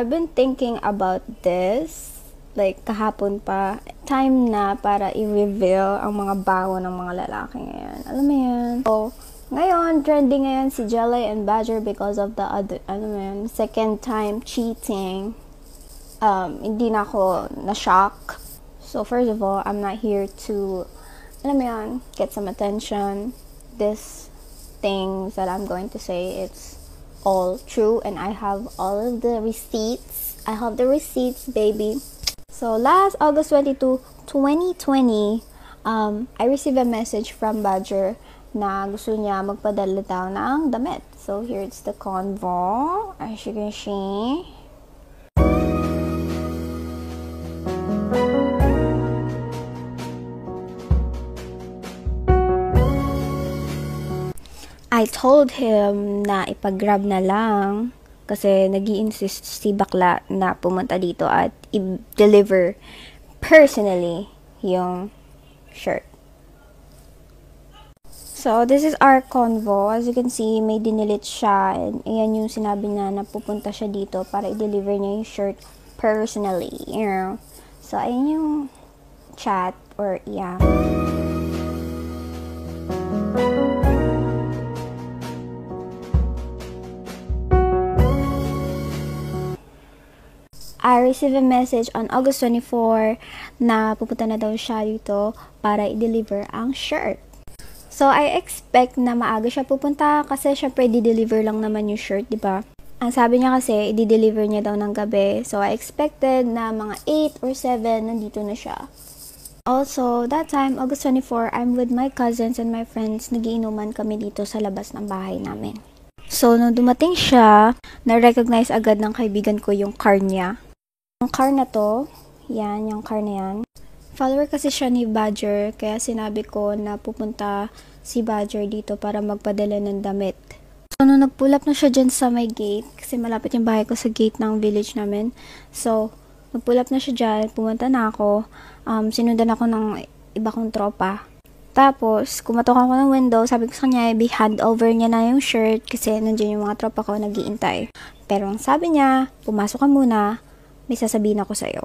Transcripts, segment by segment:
I've been thinking about this like kahapon pa, time na para i-reveal ang mga bago ng mga lalaki ngayon. Alam mo yan? So, ngayon, trending ngayon si Jelly and Badger because of the other, ano mo yun, second time cheating. Um, hindi na ako na-shock. So, first of all, I'm not here to, alam mo yan, get some attention. This things that I'm going to say, it's all true and I have all of the receipts. I have the receipts, baby. So last August 22, 2020, um, I received a message from Badger na gusto niya magpadala daw ng damit. So here it's the convo, as you can see. told him na ipag-grab na lang kasi nag insist si bakla na pumunta dito at i-deliver personally yung shirt. So, this is our convo. As you can see, may dinilit siya. And ayan yung sinabi niya na pupunta siya dito para i-deliver niya yung shirt personally. You know? So, ayan yung chat or yeah. receive a message on August 24 na pupunta na daw siya dito para i-deliver ang shirt. So, I expect na maaga siya pupunta kasi syempre di-deliver lang naman yung shirt, di ba? Ang sabi niya kasi, i-deliver niya daw ng gabi. So, I expected na mga 8 or 7 nandito na siya. Also, that time, August 24, I'm with my cousins and my friends. Nagiinuman kami dito sa labas ng bahay namin. So, nung dumating siya, na-recognize agad ng kaibigan ko yung car niya. Ang car na to, yan, yung car na yan. Follower kasi siya ni Badger, kaya sinabi ko na pupunta si Badger dito para magpadala ng damit. So, nung nagpulap na siya dyan sa may gate, kasi malapit yung bahay ko sa gate ng village namin. So, nagpulap na siya dyan, pumunta na ako. Um, sinundan ako ng iba kong tropa. Tapos, kumatok ako ng window, sabi ko sa kanya, i-hand over niya na yung shirt kasi nandiyan yung mga tropa ko nagiintay. Pero ang sabi niya, pumasok ka muna, may sasabihin ako sa'yo.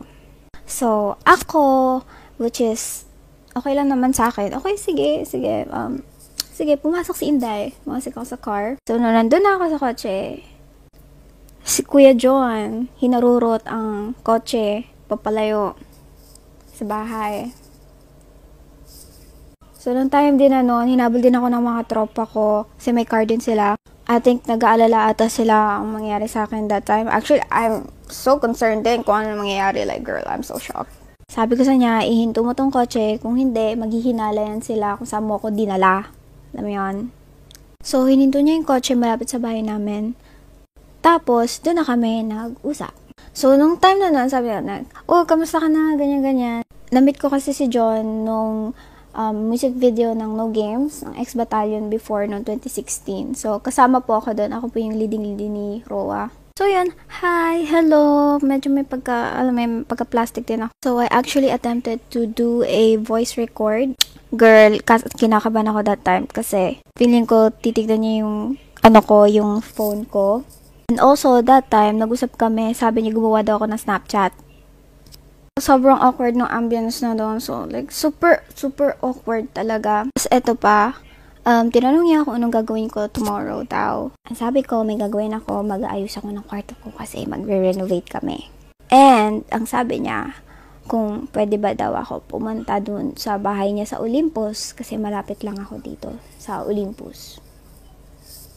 So, ako, which is, okay lang naman sa akin. Okay, sige, sige. Um, sige, pumasok si Inday. Pumasok ako sa car. So, nung nandun na ako sa kotse, si Kuya Joan, hinarurot ang kotse papalayo sa bahay. So, nung time din na noon, hinabol din ako ng mga tropa ko kasi may car din sila. I think nag-aalala ata sila ang mangyari sa akin that time. Actually, I'm so concerned din kung ano mangyayari. Like, girl, I'm so shocked. Sabi ko sa niya, ihinto mo tong kotse. Kung hindi, maghihinala yan sila kung saan mo ako dinala. Alam mo yun? So, hininto niya yung kotse malapit sa bahay namin. Tapos, doon na kami nag-usap. So, nung time na nun, sabi na, oh, kamusta ka na, ganyan-ganyan. Namit ko kasi si John nung um, music video ng No Games, ng X Battalion before noong 2016. So, kasama po ako doon. Ako po yung leading lead ni Roa. So, yun. Hi, hello. Medyo may pagka, alam may pagka-plastic din ako. So, I actually attempted to do a voice record. Girl, kinakaban ako that time kasi feeling ko titignan niya yung, ano ko, yung phone ko. And also, that time, nag-usap kami, sabi niya gumawa daw ako ng Snapchat sobrang awkward ng ambience na doon. So, like, super, super awkward talaga. Tapos, eto pa, Um, tinanong niya kung anong gagawin ko tomorrow daw. Ang sabi ko, may gagawin ako, mag-aayos ako ng kwarto ko kasi magre-renovate kami. And, ang sabi niya, kung pwede ba daw ako pumunta dun sa bahay niya sa Olympus kasi malapit lang ako dito sa Olympus.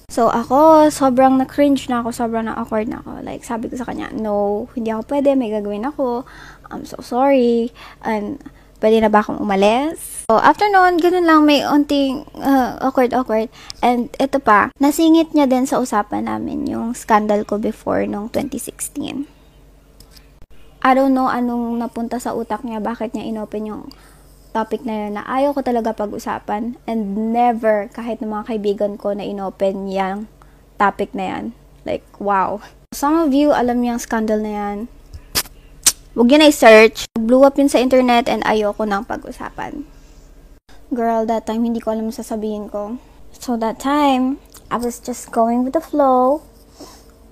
So ako, sobrang na-cringe na ako, sobrang na-awkward na ako. Like, sabi ko sa kanya, no, hindi ako pwede, may gagawin ako. I'm so sorry. And, pwede na ba akong umalis? So, oh, after noon, ganun lang, may unting uh, awkward, awkward. And ito pa, nasingit niya din sa usapan namin yung scandal ko before nung 2016. I don't know anong napunta sa utak niya, bakit niya inopen yung topic na yun na ayaw ko talaga pag-usapan and never kahit ng mga kaibigan ko na inopen yung topic na yan. Like, wow. Some of you alam yung scandal na yan. Huwag yun i-search. Blew up yun sa internet and ayoko nang pag-usapan girl, that time hindi ko alam sasabihin ko. So that time, I was just going with the flow.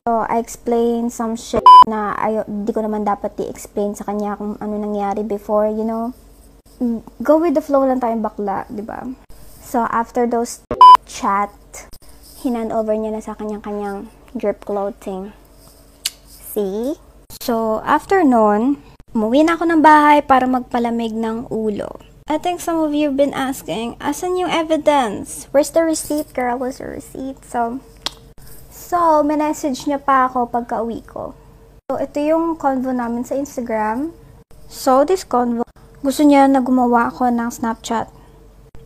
So I explained some shit na ayo, di ko naman dapat i-explain sa kanya kung ano nangyari before, you know. Go with the flow lang tayong bakla, di ba? So after those chat, hinand over niya na sa kanyang-kanyang drip clothing. See? So afternoon, umuwi na ako ng bahay para magpalamig ng ulo. I think some of you have been asking, asan yung evidence? Where's the receipt, girl? Where's the receipt? So, so, message niya pa ako pagka uwi ko. So, ito yung convo namin sa Instagram. So, this convo, gusto niya na gumawa ako ng Snapchat.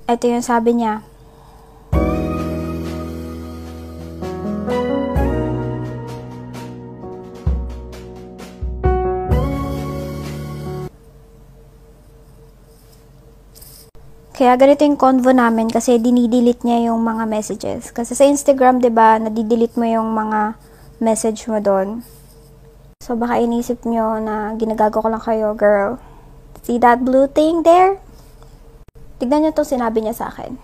Ito yung sabi niya. Kaya ganito yung convo namin kasi dinidelete niya yung mga messages. Kasi sa Instagram, 'di ba, nadidelete mo yung mga message mo doon. So baka inisip niyo na ginagago ko lang kayo, girl. See that blue thing there? Tignan niyo 'tong sinabi niya sa akin.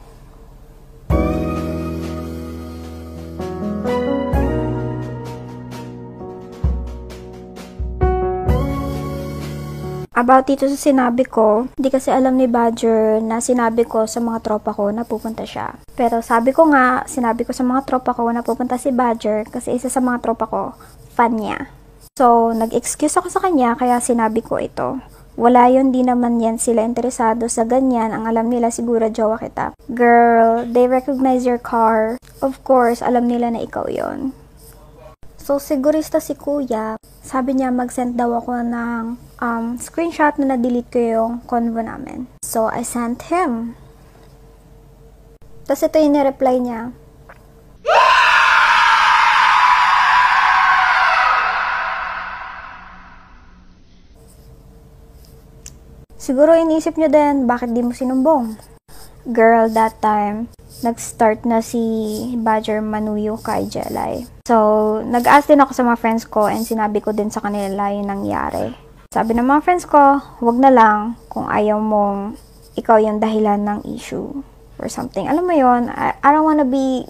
about dito sa sinabi ko, hindi kasi alam ni Badger na sinabi ko sa mga tropa ko na pupunta siya. Pero sabi ko nga, sinabi ko sa mga tropa ko na pupunta si Badger kasi isa sa mga tropa ko, fan niya. So, nag-excuse ako sa kanya kaya sinabi ko ito. Wala yun, di naman yan sila interesado sa ganyan. Ang alam nila siguro jowa kita. Girl, they recognize your car. Of course, alam nila na ikaw yon. So, sigurista si kuya, sabi niya mag-send daw ako ng um, screenshot na na-delete ko yung convo namin. So, I sent him. Tapos ito yung reply niya. Siguro inisip niyo din, bakit di mo sinumbong? Girl, that time, nag-start na si Badger Manuyo kay Jelay So, nag-ask din ako sa mga friends ko and sinabi ko din sa kanila yung nangyari. Sabi ng mga friends ko, wag na lang kung ayaw mong ikaw yung dahilan ng issue or something. Alam mo yon I, I don't wanna be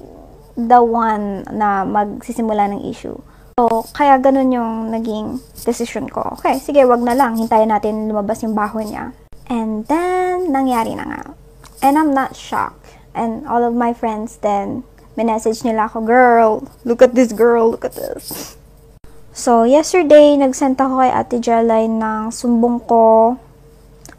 the one na magsisimula ng issue. So, kaya ganun yung naging decision ko. Okay, sige, wag na lang. Hintayin natin lumabas yung baho niya. And then, nangyari na nga. And I'm not shocked. And all of my friends then message nila ako, girl, look at this girl, look at this. So, yesterday, nagsend ako kay Ate Jaline ng sumbong ko,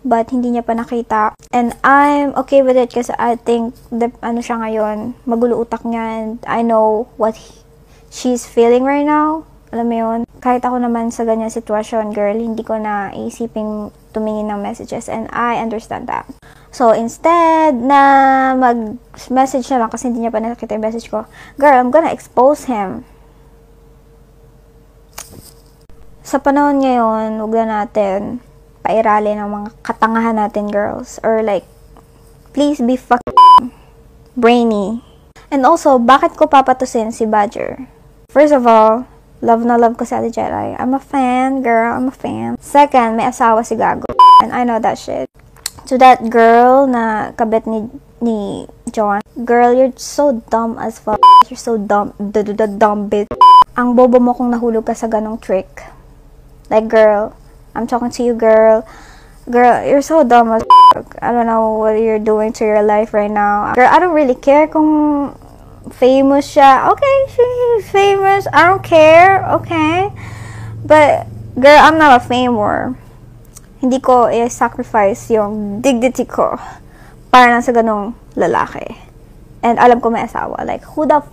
but hindi niya pa nakita. And I'm okay with it kasi I think, the, ano siya ngayon, magulo utak niya and I know what he, she's feeling right now. Alam mo yun? Kahit ako naman sa ganyan sitwasyon, girl, hindi ko na isipin tumingin ng messages and I understand that. So, instead na mag-message siya lang kasi hindi niya pa nakita yung message ko, girl, I'm gonna expose him. Sa panahon ngayon, huwag na natin pairali ng mga katangahan natin, girls. Or like, please be fucking brainy. And also, bakit ko papatusin si Badger? First of all, love na love ko si Ate Jedi. I'm a fan, girl. I'm a fan. Second, may asawa si Gago. And I know that shit to that girl na kabet ni ni John. Girl, you're so dumb as fuck. You're so dumb. The, the, the dumb bitch. Ang bobo mo kung nahulog ka sa ganong trick. Like, girl, I'm talking to you, girl. Girl, you're so dumb as fuck. I don't know what you're doing to your life right now. Girl, I don't really care kung famous siya. Okay, she's famous. I don't care. Okay. But, girl, I'm not a fame war hindi ko i-sacrifice yung dignity ko para lang sa ganong lalaki. And alam ko may asawa. Like, who the f***?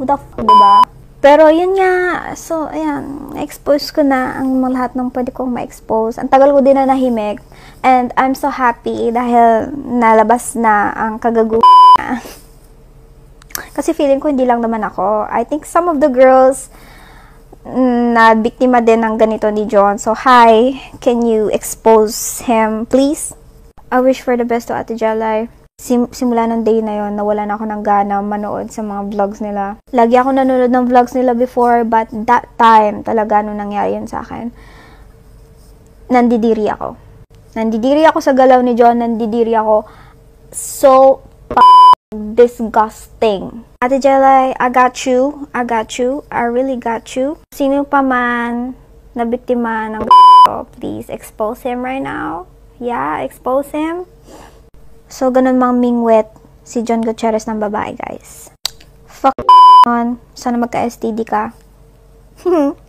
Who the f***, diba? Pero yun nga, so ayan, expose ko na ang lahat ng pwede kong ma-expose. Ang tagal ko din na nahimik. And I'm so happy dahil nalabas na ang kagagu Kasi feeling ko hindi lang naman ako. I think some of the girls na biktima din ng ganito ni John. So, hi, can you expose him, please? I wish for the best to Ate Jalay. Sim- simula ng day na yon nawala na ako ng gana manood sa mga vlogs nila. Lagi ako nanonood ng vlogs nila before, but that time talaga nung nangyari yun sa akin, nandidiri ako. Nandidiri ako sa galaw ni John, nandidiri ako. So, disgusting. Ate Jelay, I got you. I got you. I really got you. Sino pa man na biktima ng oh, please expose him right now. Yeah, expose him. So, ganun mang mingwet si John Gutierrez ng babae, guys. Fuck on. Sana magka-STD ka.